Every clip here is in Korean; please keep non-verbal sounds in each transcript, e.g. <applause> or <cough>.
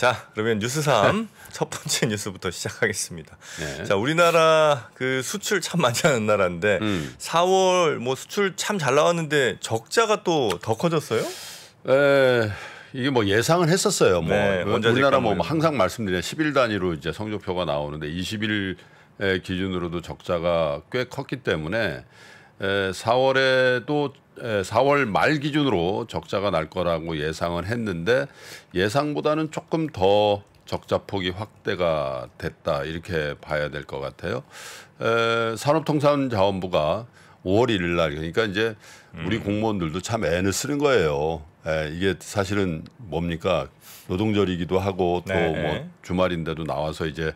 자, 그러면 뉴스 3 첫 <laughs> 번째 뉴스부터 시작하겠습니다. 네. 자, 우리나라 그 수출 참많지 않은 나라인데 음. 4월 뭐 수출 참 잘 나왔는데 적자가 또 더 커졌어요? 에, 이게 뭐 예상은 했었어요. 뭐 네, 그 우리나라 뭐 항상 말씀드린 10일 단위로 이제 성적표가 나오는데 20일 기준으로도 적자가 꽤 컸기 때문에 에, 4월에도 사월말 기준으로 적자가 날 거라고 예상을 했는데 예상보다는 조금 더 적자 폭이 확대가 됐다 이렇게 봐야 될 것 같아요. 에, 산업통상자원부가 5월 1일 날 그러니까 이제 음. 우리 공무원들도 참 애는 쓰는 거예요. 에, 이게 사실은 뭡니까 노동절이기도 하고 또뭐 네. 주말인데도 나와서 이제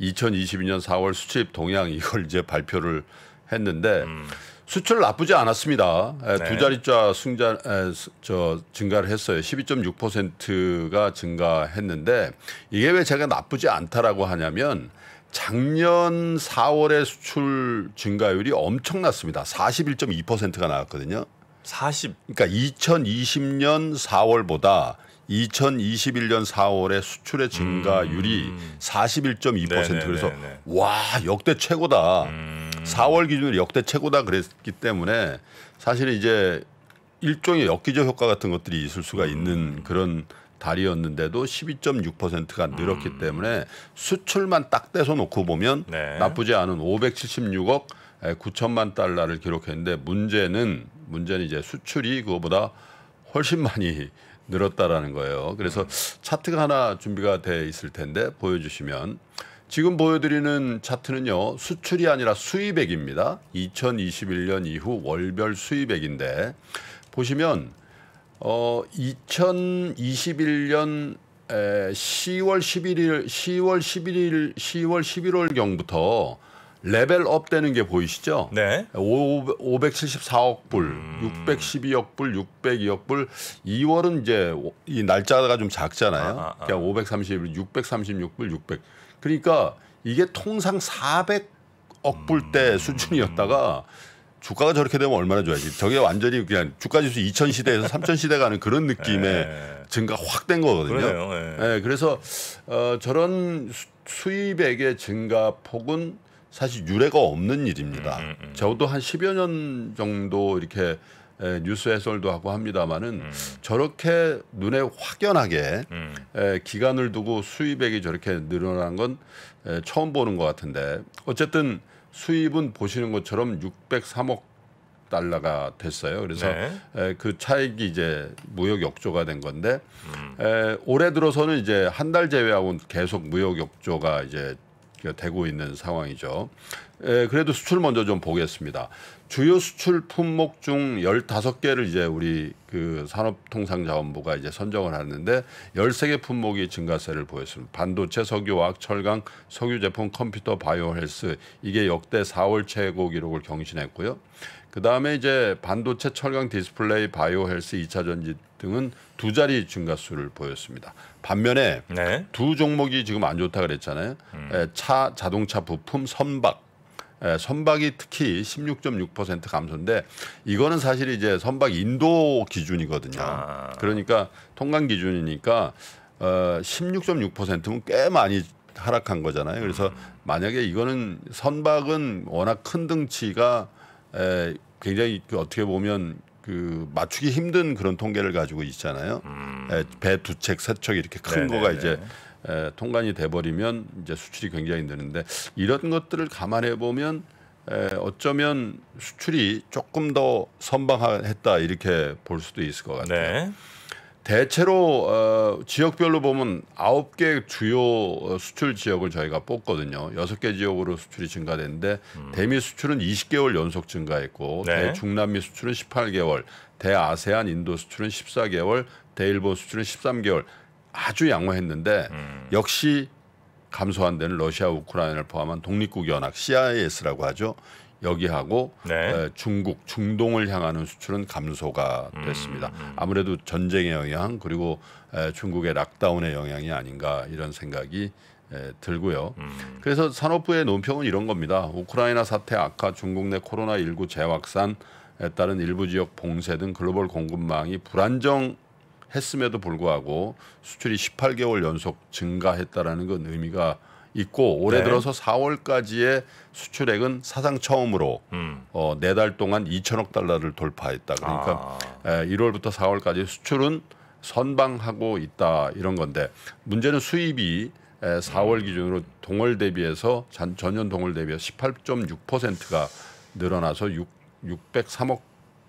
2022년 4월 수출입 동향 이걸 이제 발표를 했는데 음. 수출 나쁘지 않았습니다. 예, 네. 두 자릿자 승자 에, 저 증가를 했어요. 12.6%가 증가했는데 이게 왜 제가 나쁘지 않다라고 하냐면 작년 4월에 수출 증가율이 엄청났습니다. 41.2%가 나왔거든요. 40. 그러니까 2020년 4월보다 2021년 4월에 수출의 음. 증가율이 음. 41.2% 네네네네. 그래서 네, 네. 와 역대 최고다. 음. 4월 기준으로 역대 최고다 그랬기 때문에 사실 이제 일종의 역기적 효과 같은 것들이 있을 수가 음. 있는 그런 달이었는데도 12.6%가 음. 늘었기 음. 때문에 수출만 딱 떼서 놓고 보면 네. 나쁘지 않은 576억 9천만 달러를 기록했는데 문제는 문제는 이제 수출이 그거보다 훨씬 많이 늘었다라는 거예요. 그래서 음. 차트가 하나 준비가 돼 있을 텐데 보여주시면 지금 보여드리는 차트는요 수출이 아니라 수입액입니다. 2021년 이후 월별 수입액인데 보시면 어 2021년 10월 11일 10월 11일 10월 11월 경부터 레벨업 되는 게 보이시죠? 네. 5, 574억 불, 음. 612억 불, 602억 불. 2월은 이제 이 날짜가 좀 작잖아요. 아, 아, 아. 그러니까 531, 636불, 600. 그러니까 이게 통상 400억 불대 음. 수준이었다가 주가가 저렇게 되면 얼마나 좋아지. 저게 완전히 그냥 주가 지수 2000 시대에서 3000 시대 가는 그런 느낌의 예. 증가 확 된 거거든요. 그네 예. 예. 그래서 어, 저런 수, 수입액의 증가폭은 사실 유례가 없는 일입니다. 음, 음, 음. 저도 한 10여 년 정도 이렇게 에, 예, 뉴스 해설도 하고 합니다마는 음. 저렇게 눈에 확연하게 음. 에, 예, 기간을 두고 수입액이 저렇게 늘어난 건 에, 예, 처음 보는 것 같은데 어쨌든 수입은 보시는 것처럼 603억 달러가 됐어요. 그래서 네. 에, 그 차익이 이제 무역 역조가 된 건데 음. 에, 올해 들어서는 이제 한 달 제외하고는 계속 무역 역조가 이제 되고 있는 상황이죠. 에, 그래도 수출 먼저 좀 보겠습니다. 주요 수출 품목 중열다 개를 이제 우리 그 산업통상자원부가 이제 선정을 하는데 13개 품목이 증가세를 보였습니다. 반도체, 석유화학, 철강, 석유제품, 컴퓨터, 바이오 헬스 이게 역대 4월 최고 기록을 경신했고요. 그다음에 이제 반도체, 철강, 디스플레이, 바이오 헬스, 2차 전지 등은 두 자리 증가수를 보였습니다. 반면에 네. 두 종목이 지금 안 좋다 고 그랬잖아요. 음. 차, 자동차 부품, 선박 예, 선박이 특히 16.6% 감소인데 이거는 사실 이제 선박 인도 기준이거든요. 아. 그러니까 통관 기준이니까 어, 16.6%면 꽤 많이 하락한 거잖아요. 그래서 음. 만약에 이거는 선박은 워낙 큰 등치가 에, 굉장히 그 어떻게 보면 그 맞추기 힘든 그런 통계를 가지고 있잖아요. 음. 배두 척, 세 척 이렇게 큰 네네네. 거가 이제 에, 통관이 돼버리면 이제 수출이 굉장히 느는데 이런 것들을 감안해 보면 에, 어쩌면 수출이 조금 더 선방했다 이렇게 볼 수도 있을 것 같아요. 네. 대체로 어, 지역별로 보면 아홉 개 주요 어, 수출 지역을 저희가 뽑거든요. 여섯 개 지역으로 수출이 증가됐는데 음. 대미 수출은 20개월 연속 증가했고 네. 대중남미 수출은 18개월, 대아세안 인도 수출은 14개월, 대일본 수출은 13개월. 아주 양호했는데 음. 역시 감소한 데는 러시아 우크라이나를 포함한 독립국 연합 CIS라고 하죠. 여기하고 네. 어, 중국 중동을 향하는 수출은 감소가 음, 됐습니다. 음, 음. 아무래도 전쟁의 영향 그리고 중국의 락다운의 영향이 아닌가 이런 생각이 들고요. 음. 그래서 산업부의 논평은 이런 겁니다. 우크라이나 사태 악화, 중국 내 코로나 19 재확산에 따른 일부 지역 봉쇄 등 글로벌 공급망이 불안정 했음에도 불구하고 수출이 18개월 연속 증가했다라는 건 의미가 있고 올해 네. 들어서 4월까지의 수출액은 사상 처음으로 음. 어, 4달 동안 2천억 달러를 돌파했다. 그러니까 아. 에, 1월부터 4월까지 수출은 선방하고 있다 이런 건데 문제는 수입이 에, 4월 기준으로 동월 대비해서 전년 동월 대비해서 18.6%가 늘어나서 6, 603억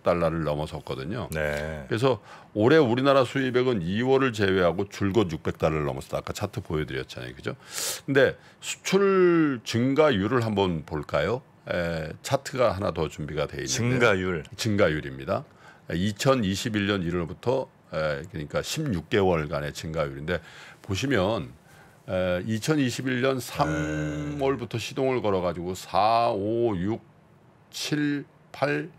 달러를 넘어섰거든요. 네. 그래서 올해 우리나라 수입액은 2월을 제외하고 줄곧 600달러를 넘었다. 아까 차트 보여드렸잖아요, 그죠? 근데 수출 증가율을 한번 볼까요? 에, 차트가 하나 더 준비가 돼 있는데 증가율 증가율입니다. 2021년 1월부터 에, 그러니까 16개월간의 증가율인데 보시면 에, 2021년 3월부터 시동을 걸어가지고 4, 5, 6, 7, 8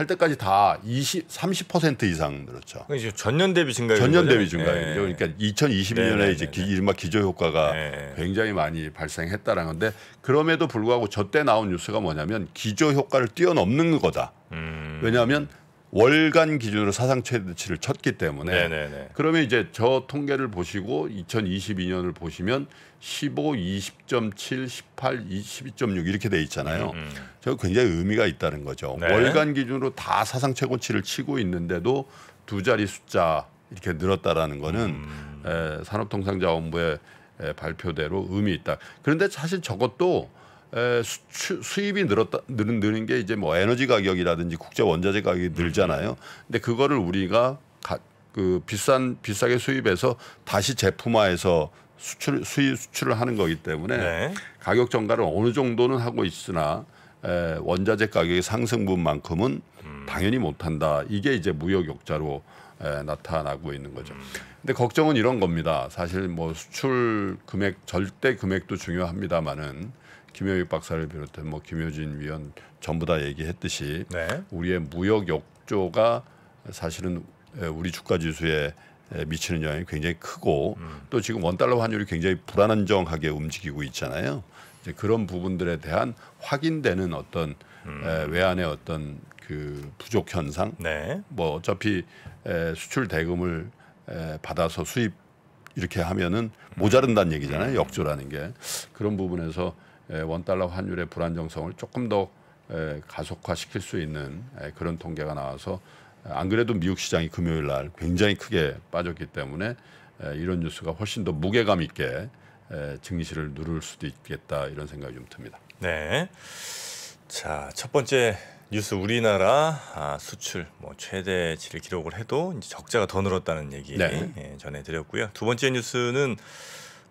할 때까지 다 20, 30% 이상 늘었죠. 그러니까 전년 대비 증가 전년 대비 증가 예. 그러니까 네. 그러니까 2 0 2 0년에 네, 이제 네, 기, 네. 이른바 기저 효과가 네. 굉장히 많이 발생했다라는 건데 그럼에도 불구하고 저 때 나온 뉴스가 뭐냐면 기조 효과를 뛰어넘는 거다. 음. 왜냐하면 월간 기준으로 사상 최대치를 쳤기 때문에 네네네. 네, 네. 그러면 이제 저 통계를 보시고 2022년을 보시면 15, 20.7, 18, 22.6 이렇게 돼 있잖아요. 음, 음. 저 굉장히 의미가 있다는 거죠. 네. 월간 기준으로 다 사상 최고치를 치고 있는데도 두 자리 숫자 이렇게 늘었다라는 거는 음. 에, 산업통상자원부의 에, 발표대로 의미 있다. 그런데 사실 저것도 수, 출 수입이 늘었다 늘은 느는 게 이제 뭐 에너지 가격이라든지 국제 원자재 가격이 늘잖아요. 근데 그거를 우리가 가, 그 비싼 비싸게 수입해서 다시 제품화해서 수출 수입 수출을 하는 거기 때문에 네. 가격 정가를 어느 정도는 하고 있으나 에, 원자재 가격의 상승분만큼은 음. 당연히 못한다. 이게 이제 무역 역자로 에, 나타나고 있는 거죠. 음. 근데 걱정은 이런 겁니다. 사실 뭐 수출 금액 절대 금액도 중요합니다만은 김효익 박사를 비롯해 뭐 김효진 위원 전부 다 얘기했듯이 네. 우리의 무역 욕조가 사실은 우리 주가 지수에 미치는 영향이 굉장히 크고 음. 또 지금 원 달러 환율이 굉장히 불안정하게 움직이고 있잖아요. 이제 그런 부분들에 대한 확인되는 어떤 음. 외환의 어떤 그 부족 현상, 네. 뭐 어차피 수출 대금을 받아서 수입 이렇게 하면은 모자른다는 얘기잖아요. 음. 역조라는 게 그런 부분에서 예, 원달러 환율의 불안정성을 조금 더 예, 가속화시킬 수 있는 예, 그런 통계가 나와서 안 그래도 미국 시장이 금요일 날 굉장히 크게 빠졌기 때문에 이런 뉴스가 훨씬 더 무게감 있게 증시를 누를 수도 있겠다 이런 생각이 좀 듭니다. 네. 자, 첫 번째 뉴스 우리나라 아, 수출 뭐 최대치를 기록을 해도 적자가 더 늘었다는 얘기 네. 전해드렸고요. 두 번째 뉴스는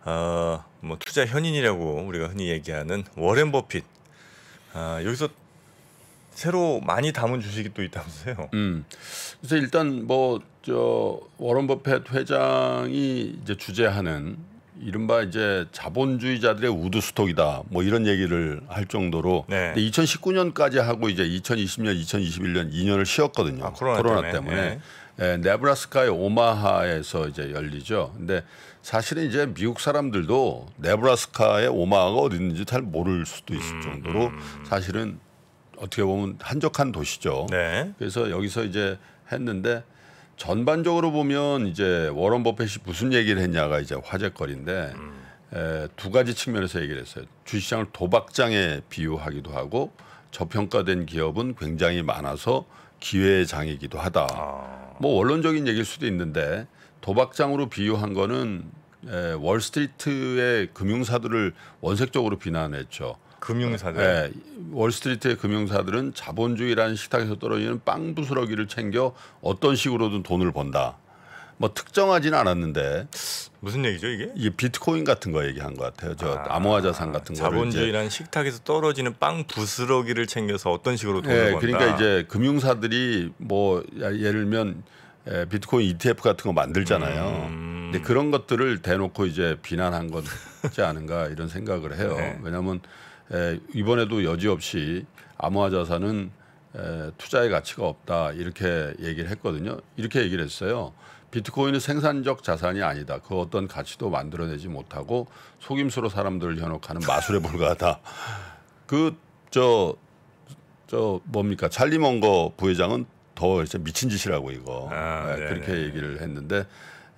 어, 뭐 투자 현인이라고 우리가 흔히 얘기하는 워렌 버핏 아, 여기서 새로 많이 담은 주식이 또 있다면서요. 음. 그래서 일단 뭐 저 워런 버핏 회장이 이제 주재하는 이른바 이제 자본주의자들의 우드 스톡이다. 뭐 이런 얘기를 할 정도로 네. 근데 2019년까지 하고 이제 2020년, 2021년 2년을 쉬었거든요. 아, 코로나, 코로나, 때문에. 때문에. 네. 네, 네브라스카의 오마하에서 이제 열리죠. 근데 사실은 이제 미국 사람들도 네브라스카의 오마하가 어디 있는지 잘 모를 수도 있을 음, 정도로 음, 음. 사실은 어떻게 보면 한적한 도시죠. 네. 그래서 여기서 이제 했는데 전반적으로 보면 이제 워런 버핏이 무슨 얘기를 했냐가 이제 화제거리인데 음. 에, 두 가지 측면에서 얘기를 했어요. 주시장을 도박장에 비유하기도 하고 저평가된 기업은 굉장히 많아서 기회의 장이기도 하다. 아. 뭐 원론적인 얘기일 수도 있는데 도박장으로 비유한 거는 예, 월스트리트의 금융사들을 원색적으로 비난했죠. 금융사들. 예, 월스트리트의 금융사들은 자본주의라는 식탁에서 떨어지는 빵 부스러기를 챙겨 어떤 식으로든 돈을 번다. 뭐 특정하진 않았는데 무슨 얘기죠 이게? 이 비트코인 같은 거 얘기한 것 같아요. 저 아, 암호화 자산 같은 거. 자본주의란 식탁에서 떨어지는 빵 부스러기를 챙겨서 어떤 식으로 돈을 예, 번다. 그러니까 이제 금융사들이 뭐 예를 들 에, 예, 비트코인 ETF 같은 거 만들잖아요. 음. 근데 그런 것들을 대놓고 이제 비난한 건지 않은가 이런 생각을 해요. 네. 왜냐하면 에, 예, 이번에도 여지없이 암호화 자산은 에, 예, 투자의 가치가 없다 이렇게 얘기를 했거든요. 이렇게 얘기를 했어요. 비트코인은 생산적 자산이 아니다. 그 어떤 가치도 만들어내지 못하고 속임수로 사람들을 현혹하는 마술에 불과하다. 그 저 저 뭡니까 찰리 먼거 부회장은 더 진짜 미친 짓이라고 이거 아, 네, 네 그렇게 네. 얘기를 했는데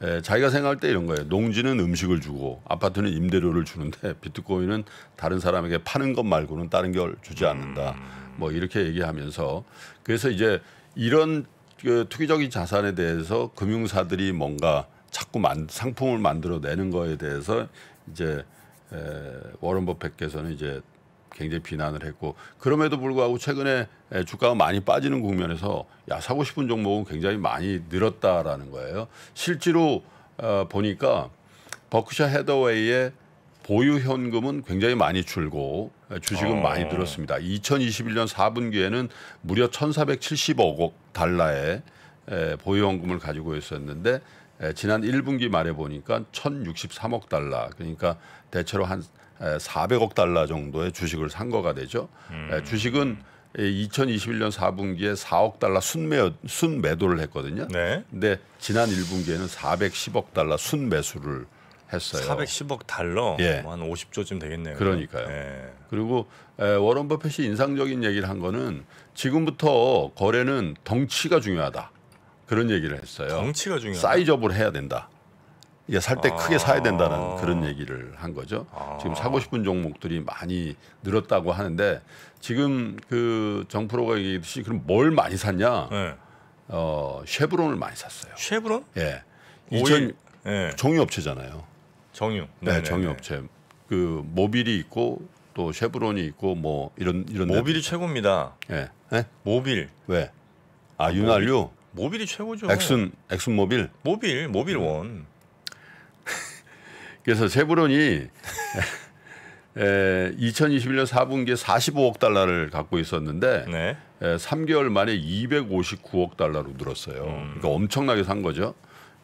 에, 예, 자기가 생각할 때 이런 거예요. 농지는 음식을 주고 아파트는 임대료를 주는데 <laughs> 비트코인은 다른 사람에게 파는 것 말고는 다른 걸 주지 않는다. 음. 뭐 이렇게 얘기하면서 그래서 이제 이런 그 투기적인 자산에 대해서 금융사들이 뭔가 자꾸 만, 상품을 만들어내는 거에 대해서 이제 에, 워런 버핏께서는 이제 굉장히 비난을 했고 그럼에도 불구하고 최근에 주가가 많이 빠지는 국면에서 야 사고 싶은 종목은 굉장히 많이 늘었다라는 거예요. 실제로 어, 보니까 버크셔 헤더웨이의 보유 현금은 굉장히 많이 줄고 주식은 어. 많이 늘었습니다. 2021년 4분기에는 무려 1,470억 달러의 보유 현금을 가지고 있었는데 예, 지난 1분기 말에 보니까 1,063억 달러 그러니까 대체로 한 400억 예, 달러 정도의 주식을 산 거가 되죠. 예, 음. 주식은 2021년 4분기에 4억 달러 순매, 순매도를 했거든요. 네. 근데 지난 1분기에는 410억 달러 순매수를 했어요. 410억 달러? 예. 뭐한 50조쯤 되겠네요. 그러니까요. 예. 그리고 워런 버핏이 인상적인 얘기를 한 거는 지금부터 거래는 덩치가 중요하다. 그런 얘기를 했어요. 덩치가 중요해. 사이즈업을 해야 된다. 이게 살때 아 크게 사야 아. 된다는 그런 얘기를 한 거죠. 아 지금 사고 싶은 종목들이 많이 늘었다고 하는데 지금 그 정프로가 얘기했듯이 그럼 뭘 많이 샀냐? 네. 어 쉐브론을 많이 샀어요. 쉐브론? 예. 이전 예. 네. 정유업체잖아요. 정유. 네네네. 정유업체. 그 모빌이 있고 또 쉐브론이 있고 뭐 이런 이런 모빌이 데 최고입니다. 예. 네? 모빌. 왜? 아, 아 윤활유. 모빌이 최고죠. 엑슨 엑슨 모빌. 모빌 모빌 음. 원. <laughs> 그래서 세브론이 에, 2021년 4분기에 45억 달러를 갖고 있었는데 네. 에, 3개월 만에 259억 달러로 늘었어요. 음. 그러니까 엄청나게 산 거죠.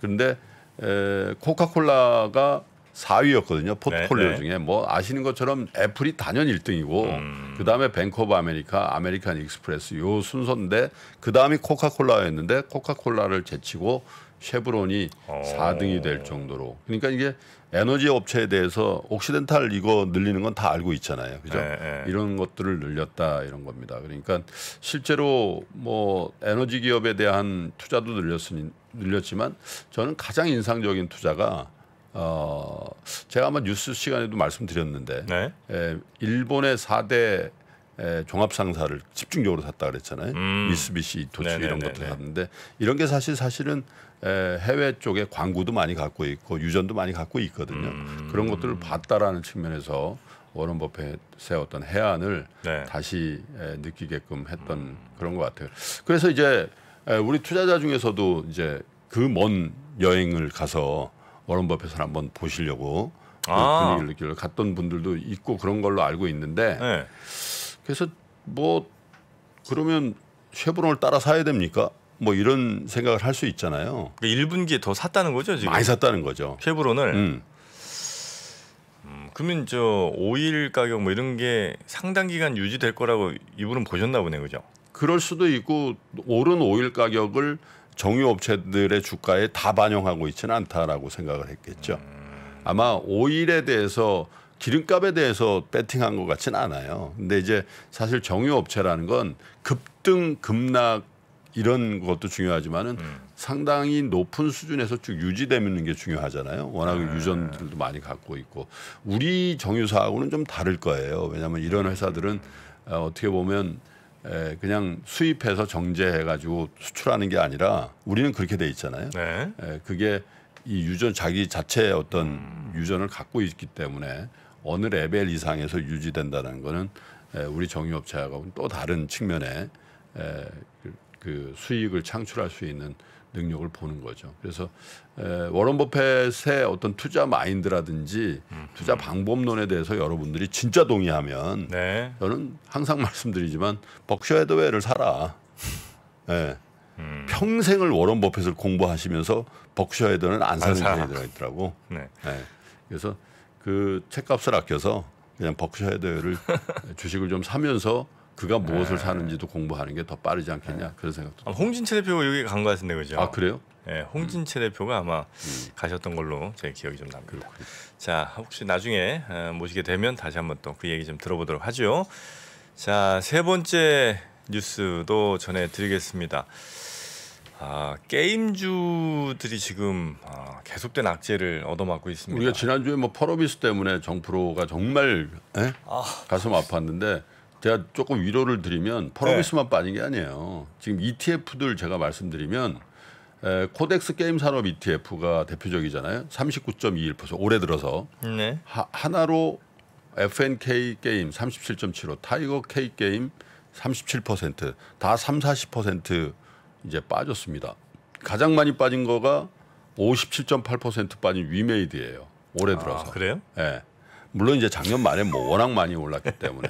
그런데 에, 코카콜라가 4위였거든요. 포트폴리오 네 중에 뭐 아시는 것처럼 애플이 단연 1등이고 음. 그다음에 뱅크 오브 아메리카, 아메리칸 익스프레스 요 순서인데 그다음이 코카콜라였는데 코카콜라를 제치고 쉐브론이 오. 어. 4등이 될 정도로. 그러니까 이게 에너지 업체에 대해서 옥시덴탈 이거 늘리는 건 다 알고 있잖아요. 그죠? 네, 네. 이런 것들을 늘렸다 이런 겁니다. 그러니까 실제로 뭐 에너지 기업에 대한 투자도 늘렸으니 늘렸지만 저는 가장 인상적인 투자가 어 제가 아마 뉴스 시간에도 말씀드렸는데 네. 에, 일본의 4대 에, 종합상사를 집중적으로 샀다 그랬잖아요. 음. 미쓰비시, 도치 네네네네. 이런 네, 것들 네. 샀는데 이런 게 사실 사실은 에, 해외 쪽에 광고도 많이 갖고 있고 유전도 많이 갖고 있거든요. 음. 그런 것들을 봤다라는 측면에서 워런 버핏의 어떤 해안을 네. 다시 에, 느끼게끔 했던 음. 그런 것 같아요. 그래서 이제 에, 우리 투자자 중에서도 이제 그 먼 여행을 가서 워런 버핏을 한번 보시려고 그 아. 그 분위기를 느끼려 갔던 분들도 있고 그런 걸로 알고 있는데 네. 그래서 뭐 그러면 쉐보론을 따라 사야 됩니까? 뭐 이런 생각을 할 수 있잖아요. 그러니까 1분기에 더 샀다는 거죠 지금? 많이 샀다는 거죠. 쉐보론을. 음. 음, 그러면 저 오일 가격 뭐 이런 게 상당 기간 유지될 거라고 이분은 보셨나 보네 그죠? 그럴 수도 있고 오른 오일 가격을 정유업체들의 주가에 다 반영하고 있지는 않다라고 생각을 했겠죠. 아마 오일에 대해서 기름값에 대해서 배팅한 것 같지는 않아요. 근데 이제 사실 정유업체라는 건 급등 급락 이런 것도 중요하지만은 음. 상당히 높은 수준에서 쭉 유지되는 게 중요하잖아요. 워낙 음. 유전들도 많이 갖고 있고 우리 정유사하고는 좀 다를 거예요. 왜냐하면 이런 회사들은 어, 어떻게 보면 에, 예, 그냥 수입해서 정제해가지고 수출하는 게 아니라 우리는 그렇게 돼 있잖아요. 네. 에, 예, 그게 이 유전 자기 자체의 어떤 음. 유전을 갖고 있기 때문에 어느 레벨 이상에서 유지된다는 거는 에, 예, 우리 정유업체하고는 또 다른 측면에 에, 그, 그 수익을 창출할 수 있는 능력을 보는 거죠. 그래서 에, 워런 버펫의 어떤 투자 마인드라든지 음. 투자 방법론에 대해서 여러분들이 진짜 동의하면 네. 저는 항상 <laughs> 말씀드리지만 버크셔 헤드웨이를 사라. 네. <laughs> 음. 평생을 워런 버핏을 공부하시면서 버크셔 헤드는안 사는 경우가 들어 있더라고. 네. 네. 그래서 그 책값을 아껴서 그냥 버크셔 헤더를 <laughs> 주식을 좀 사면서 그가 무엇을 네. 사는지도 공부하는 게 더 빠르지 않겠냐 네. 그런 생각도. 아, 홍진채 대표 여기 간것 같은데 그죠? 아 그래요? 예, 홍진채 음. 대표가 아마 음. 가셨던 걸로 제 기억이 좀 납니다. 그렇군요. 자, 혹시 나중에 어, 모시게 되면 다시 한번 또 그 얘기 좀 들어보도록 하죠. 자, 세 번째 뉴스도 전해드리겠습니다. 아, 게임주들이 지금 아, 계속된 악재를 얻어맞고 있습니다. 우리가 지난주에 뭐 펄어비스 때문에 정프로가 정말 에? 예? 아. 가슴 아팠는데 제가 조금 위로를 드리면 펄로비스만 네. 빠진 게 아니에요. 지금 ETF들 제가 말씀드리면 에, 코덱스 게임 산업 ETF가 대표적이잖아요. 39.21% 올해 들어서 네. 하, 하나로 FNK 게임 37.75, 타이거 K 게임 37%다 3, 40% 이제 빠졌습니다. 가장 많이 빠진 거가 57.8% 빠진 위메이드예요. 올해 아, 들어서. 아, 그래요? 예. 물론 이제 작년 말에 뭐 워낙 많이 올랐기 때문에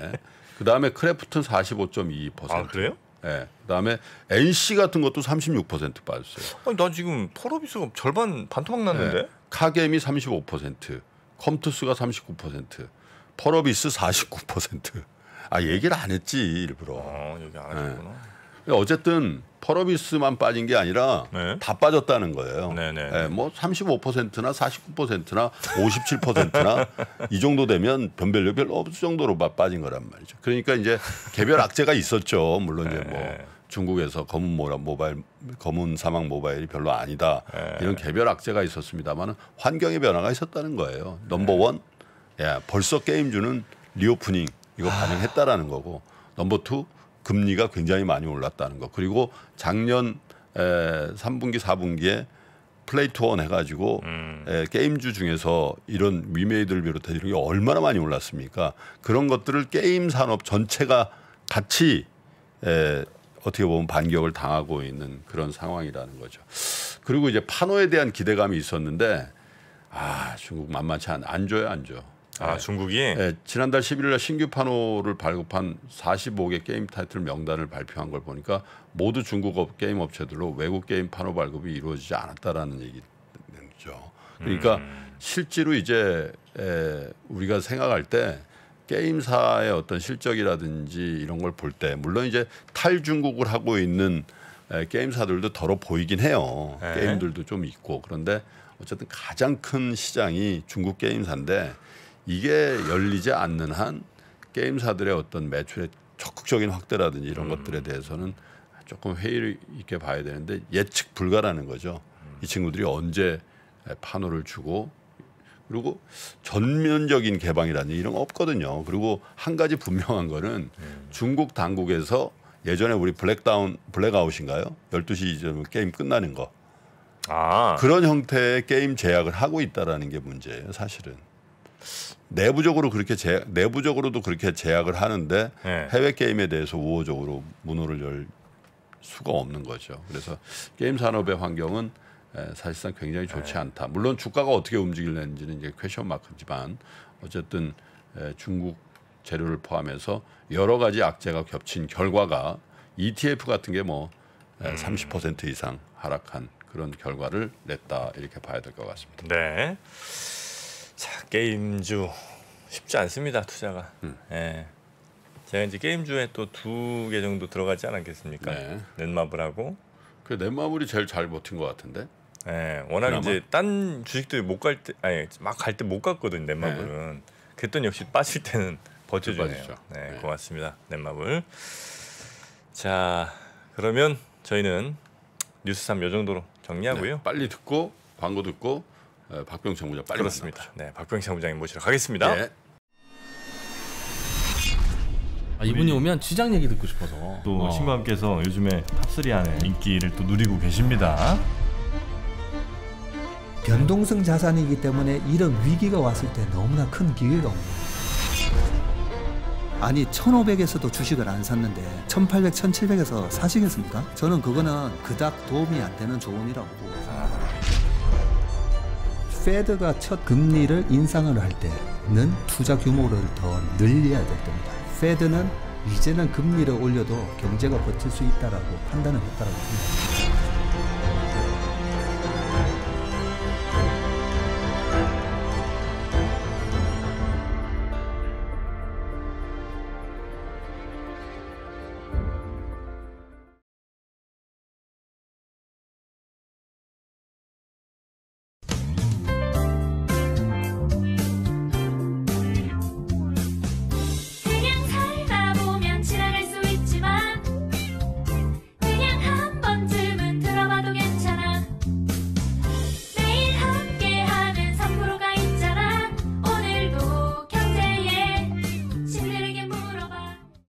그 다음에 크래프트는 45.22%. 아 그래요? 예. 네. 그다음에 NC 같은 것도 36% 빠졌어요. 아니 난 지금 펄어비스가 절반 반토막 났는데. 네. 카겜이 35%, 컴투스가 39%, 펄어비스 49%. 아 얘기를 안 했지 일부러. 아 얘기 안 하셨구나. 네. 그러니까 어쨌든 펄어비스만 빠진 게 아니라 네. 다 빠졌다는 거예요. 네, 네, 네. 예, 뭐 35%나 49%나 57%나 이 정도 되면 변별력 별로 없을 정도로 빠진 거란 말이죠. 그러니까 이제 개별 악재가 있었죠. 물론 이제 뭐 네. 중국에서 검은 모라 바일 검은 사막 모바일이 별로 아니다 이런 개별 악재가 있었습니다만은 환경의 변화가 있었다는 거예요. 넘버 원, 예 벌써 게임주는 리오프닝 이거 아. 반응했다라는 거고 넘버 투 금리가 굉장히 많이 올랐다는 것. 그리고 작년 에, 3분기, 4분기에 플레이투원 해가지고 음. 에, 게임주 중에서 이런 위메이드를 비롯해 이런 게 얼마나 많이 올랐습니까? 그런 것들을 게임 산업 전체가 같이 에, 어떻게 보면 반격을 당하고 있는 그런 상황이라는 거죠. 그리고 이제 판호에 대한 기대감이 있었는데 아 중국 만만치 않아안 줘요 안 줘. 아 네. 중국이 예, 지난달 11일 날 신규 판호를 발급한 45개 게임 타이틀 명단을 발표한 걸 보니까 모두 중국 업 게임 업체들로 외국 게임 판호 발급이 이루어지지 않았다라는 얘기죠. 그러니까 음. 실제로 이제 에, 우리가 생각할 때 게임사의 어떤 실적이라든지 이런 걸 볼 때 물론 이제 탈중국을 하고 있는 에, 게임사들도 더러 보이긴 해요. 에 네. 게임들도 좀 있고 그런데 어쨌든 가장 큰 시장이 중국 게임사인데 이게 열리지 않는 한 게임사들의 어떤 매출의 적극적인 확대라든지 이런 음. 것들에 대해서는 조금 회의를 있게 봐야 되는데 예측 불가라는 거죠. 음. 이 친구들이 언제 판호를 주고 그리고 전면적인 개방이라든지 이런 거 없거든요. 그리고 한 가지 분명한 거는 음. 중국 당국에서 예전에 우리 블랙다운 블랙아웃인가요? 12시 이전 에 게임 끝나는 거. 아. 그런 형태의 게임 제약을 하고 있다라는 게 문제예요, 사실은. 내부적으로 그렇게 제, 내부적으로도 그렇게 제약을 하는데 네. 해외 게임에 대해서 우호적으로 문호를 열 수가 없는 거죠. 그래서 게임 산업의 환경은 사실상 굉장히 좋지 네. 않다. 물론 주가가 어떻게 움직일는지는 이제 퀘션 마크지만 어쨌든 중국 재료를 포함해서 여러 가지 악재가 겹친 결과가 ETF 같은 게 뭐 30% 음. 이상 하락한 그런 결과를 냈다 이렇게 봐야 될 것 같습니다. 네. 자, 게임주 쉽지 않습니다 투자가. 음. 예. 제가 이제 게임주에 또 두 개 정도 들어가지 않았겠습니까? 네. 넷마블하고. 그 넷마블이 제일 잘 버틴 것 같은데. 예. 워낙 그나마? 이제 딴 주식들이 못갈 때, 아니 막 갈 때 못 갔거든 넷마블은. 네. 그랬더니 역시 빠질 때는 버텨주네요. 네, 네, 고맙습니다 넷마블. 자, 그러면 저희는 뉴스 3요 정도로 정리하고요. 네, 빨리 듣고 광고 듣고 어, 박병창 부장 빨리 그렇습니다. 만나보죠. 네, 박병창 부장님 모시러 가겠습니다. 네. 아, 이분이 오면 시장 얘기 듣고 싶어서 또 어. 신부함께서 요즘에 탑3 안에 인기를 또 누리고 계십니다. 변동성 자산이기 때문에 이런 위기가 왔을 때 너무나 큰 기회가 옵니다. 아니 1500에서도 주식을 안 샀는데 1800, 1700에서 사시겠습니까? 저는 그거는 그닥 도움이 안 되는 조언이라고 페드가 첫 금리를 인상을 할 때는 투자 규모를 더 늘려야 될 겁니다. 페드는 이제는 금리를 올려도 경제가 버틸 수있다고 판단을 했다라고 합니다.